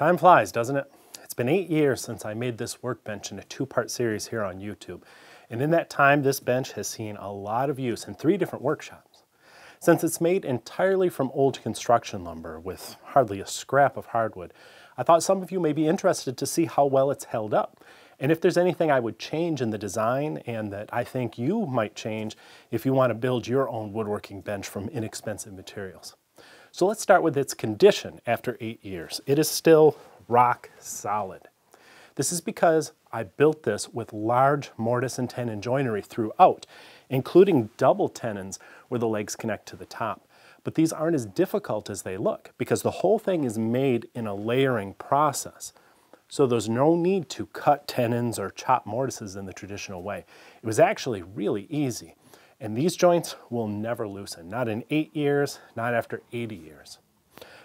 Time flies, doesn't it? It's been eight years since I made this workbench in a two-part series here on YouTube. And in that time, this bench has seen a lot of use in three different workshops. Since it's made entirely from old construction lumber with hardly a scrap of hardwood, I thought some of you may be interested to see how well it's held up and if there's anything I would change in the design and that I think you might change if you want to build your own woodworking bench from inexpensive materials. So let's start with its condition after eight years. It is still rock solid. This is because I built this with large mortise and tenon joinery throughout, including double tenons where the legs connect to the top. But these aren't as difficult as they look because the whole thing is made in a layering process. So there's no need to cut tenons or chop mortises in the traditional way. It was actually really easy. And these joints will never loosen, not in eight years, not after 80 years.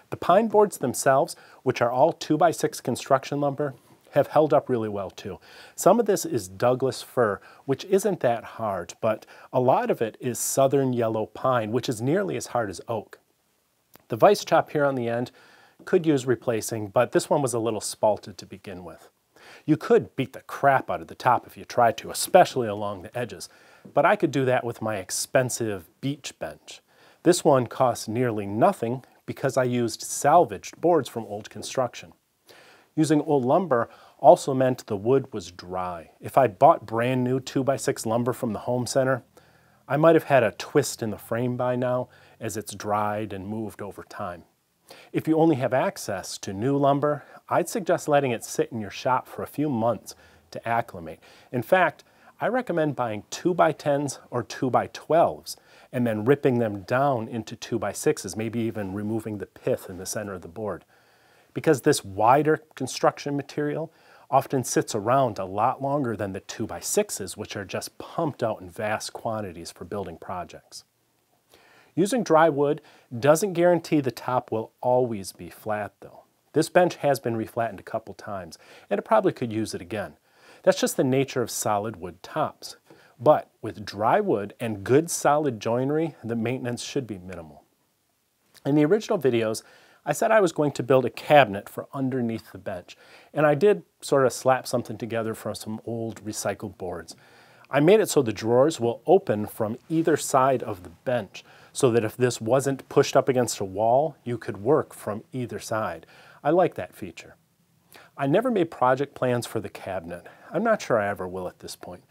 The pine boards themselves, which are all two by six construction lumber, have held up really well too. Some of this is Douglas fir, which isn't that hard, but a lot of it is southern yellow pine, which is nearly as hard as oak. The vice chop here on the end could use replacing, but this one was a little spalted to begin with. You could beat the crap out of the top if you tried to, especially along the edges, but I could do that with my expensive beach bench. This one costs nearly nothing because I used salvaged boards from old construction. Using old lumber also meant the wood was dry. If I bought brand new 2x6 lumber from the home center, I might have had a twist in the frame by now as it's dried and moved over time. If you only have access to new lumber, I'd suggest letting it sit in your shop for a few months to acclimate. In fact, I recommend buying 2x10s or 2x12s and then ripping them down into 2x6s, maybe even removing the pith in the center of the board. Because this wider construction material often sits around a lot longer than the 2x6s, which are just pumped out in vast quantities for building projects. Using dry wood doesn't guarantee the top will always be flat though. This bench has been reflattened a couple times, and it probably could use it again. That's just the nature of solid wood tops. But with dry wood and good solid joinery, the maintenance should be minimal. In the original videos, I said I was going to build a cabinet for underneath the bench, and I did sort of slap something together from some old recycled boards. I made it so the drawers will open from either side of the bench, so that if this wasn't pushed up against a wall, you could work from either side. I like that feature. I never made project plans for the cabinet. I'm not sure I ever will at this point.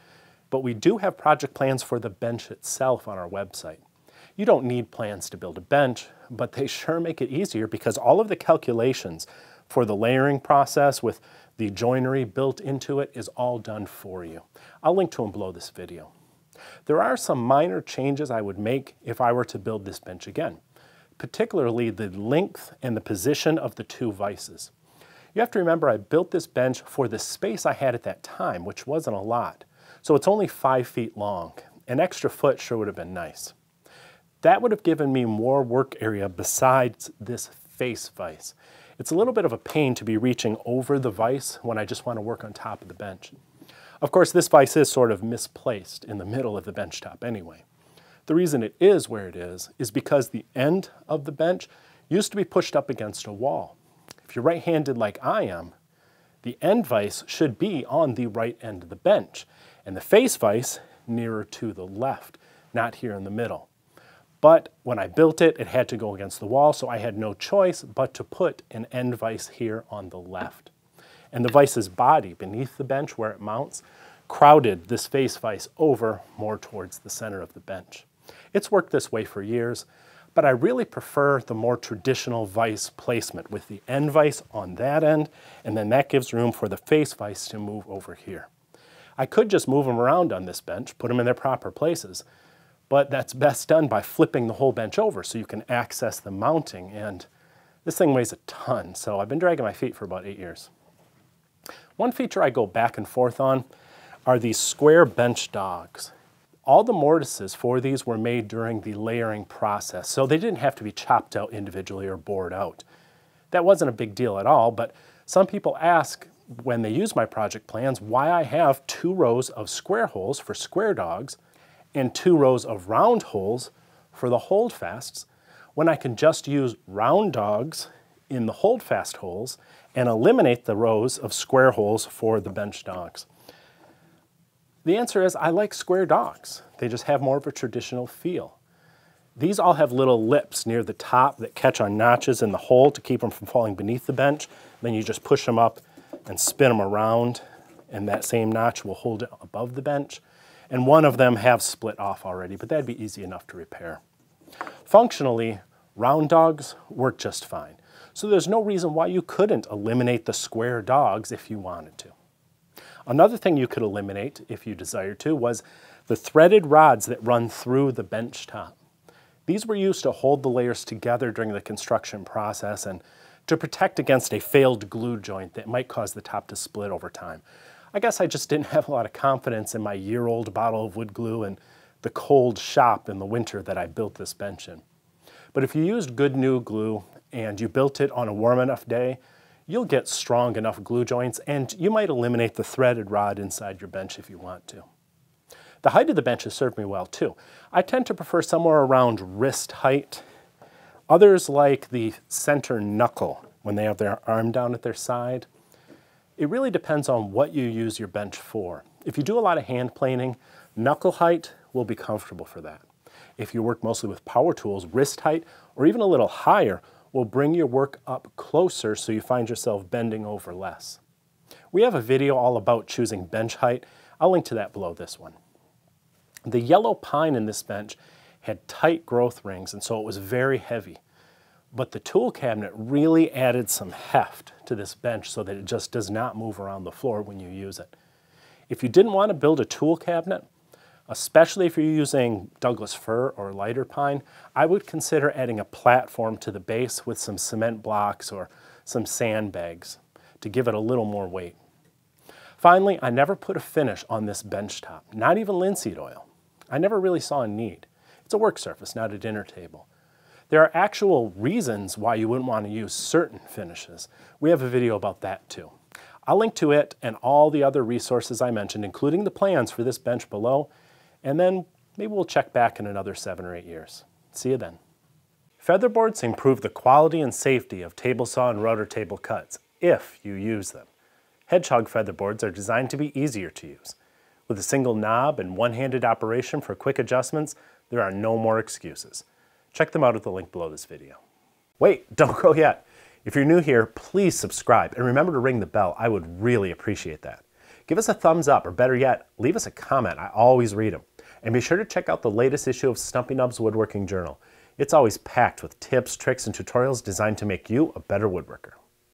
But we do have project plans for the bench itself on our website. You don't need plans to build a bench, but they sure make it easier because all of the calculations for the layering process with the joinery built into it is all done for you. I'll link to them below this video. There are some minor changes I would make if I were to build this bench again, particularly the length and the position of the two vices. You have to remember I built this bench for the space I had at that time, which wasn't a lot. So it's only five feet long. An extra foot sure would have been nice. That would have given me more work area besides this face vise. It's a little bit of a pain to be reaching over the vise when I just want to work on top of the bench. Of course, this vise is sort of misplaced in the middle of the bench top anyway. The reason it is where it is is because the end of the bench used to be pushed up against a wall. If you're right-handed like I am, the end vise should be on the right end of the bench and the face vise nearer to the left, not here in the middle. But when I built it, it had to go against the wall, so I had no choice but to put an end vise here on the left. And the vice's body beneath the bench where it mounts crowded this face vise over more towards the center of the bench. It's worked this way for years but I really prefer the more traditional vise placement with the end vise on that end, and then that gives room for the face vise to move over here. I could just move them around on this bench, put them in their proper places, but that's best done by flipping the whole bench over so you can access the mounting, and this thing weighs a ton, so I've been dragging my feet for about eight years. One feature I go back and forth on are these square bench dogs. All the mortises for these were made during the layering process, so they didn't have to be chopped out individually or bored out. That wasn't a big deal at all, but some people ask when they use my project plans why I have two rows of square holes for square dogs and two rows of round holes for the holdfasts when I can just use round dogs in the holdfast holes and eliminate the rows of square holes for the bench dogs. The answer is I like square docks. They just have more of a traditional feel. These all have little lips near the top that catch on notches in the hole to keep them from falling beneath the bench. Then you just push them up and spin them around and that same notch will hold it above the bench. And one of them have split off already, but that'd be easy enough to repair. Functionally, round dogs work just fine. So there's no reason why you couldn't eliminate the square dogs if you wanted to. Another thing you could eliminate, if you desired to, was the threaded rods that run through the bench top. These were used to hold the layers together during the construction process and to protect against a failed glue joint that might cause the top to split over time. I guess I just didn't have a lot of confidence in my year-old bottle of wood glue and the cold shop in the winter that I built this bench in. But if you used good new glue and you built it on a warm enough day, you'll get strong enough glue joints and you might eliminate the threaded rod inside your bench if you want to. The height of the bench has served me well too. I tend to prefer somewhere around wrist height. Others like the center knuckle when they have their arm down at their side. It really depends on what you use your bench for. If you do a lot of hand planing, knuckle height will be comfortable for that. If you work mostly with power tools, wrist height, or even a little higher will bring your work up closer so you find yourself bending over less. We have a video all about choosing bench height. I'll link to that below this one. The yellow pine in this bench had tight growth rings and so it was very heavy. But the tool cabinet really added some heft to this bench so that it just does not move around the floor when you use it. If you didn't want to build a tool cabinet, especially if you're using Douglas fir or lighter pine, I would consider adding a platform to the base with some cement blocks or some sandbags to give it a little more weight. Finally, I never put a finish on this bench top, not even linseed oil. I never really saw a need. It's a work surface, not a dinner table. There are actual reasons why you wouldn't want to use certain finishes. We have a video about that too. I'll link to it and all the other resources I mentioned, including the plans for this bench below, and then maybe we'll check back in another seven or eight years. See you then. Featherboards improve the quality and safety of table saw and router table cuts, if you use them. Hedgehog featherboards are designed to be easier to use. With a single knob and one-handed operation for quick adjustments, there are no more excuses. Check them out at the link below this video. Wait, don't go yet. If you're new here, please subscribe and remember to ring the bell. I would really appreciate that. Give us a thumbs up, or better yet, leave us a comment. I always read them. And be sure to check out the latest issue of Stumpy Nub's Woodworking Journal. It's always packed with tips, tricks, and tutorials designed to make you a better woodworker.